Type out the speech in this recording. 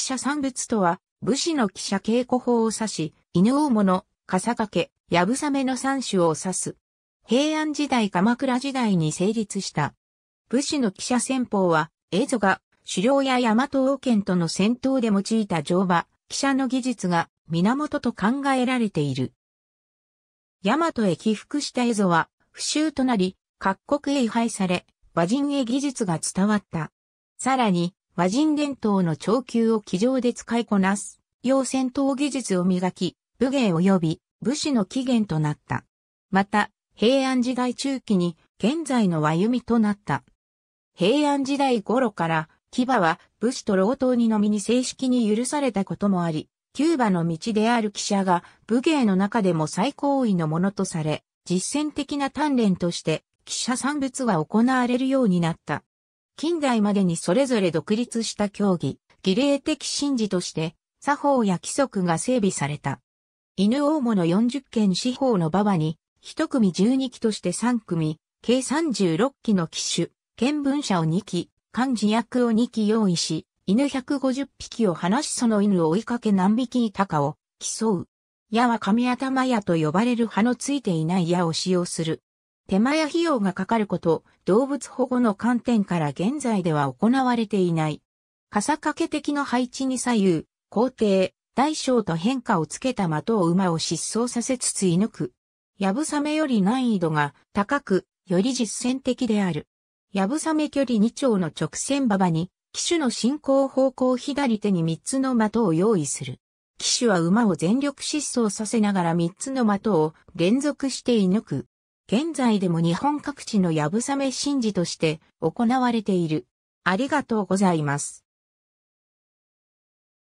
記者産物とは、武士の記者稽古法を指し、犬大物、笠掛、やぶさめの三種を指す。平安時代鎌倉時代に成立した。武士の記者戦法は、映像が狩猟や大和王権との戦闘で用いた乗馬、汽車の技術が源と考えられている。大和へ起伏した映像は、不襲となり、各国へ位廃され、馬人へ技術が伝わった。さらに、魔人伝統の長級を騎乗で使いこなす、要戦闘技術を磨き、武芸及び武士の起源となった。また、平安時代中期に現在の和弓となった。平安時代頃から騎馬は武士と老頭にのみに正式に許されたこともあり、キューバの道である記者が武芸の中でも最高位のものとされ、実践的な鍛錬として記者産物は行われるようになった。近代までにそれぞれ独立した競技、儀礼的神事として、作法や規則が整備された。犬大物40件四方の馬場に、一組12機として3組、計36機の機種、見聞者を2機、漢字役を2機用意し、犬150匹を放しその犬を追いかけ何匹いたかを競う。矢は神頭矢と呼ばれる葉のついていない矢を使用する。手間や費用がかかること、動物保護の観点から現在では行われていない。傘掛け的の配置に左右、工程、大小と変化をつけた的を馬を疾走させつつ射抜く。ヤブサめより難易度が高く、より実践的である。ヤブサメ距離2丁の直線馬場に、騎手の進行方向左手に3つの的を用意する。騎手は馬を全力疾走させながら3つの的を連続して射抜く。現在でも日本各地のやぶさめ神事として行われている。ありがとうございます。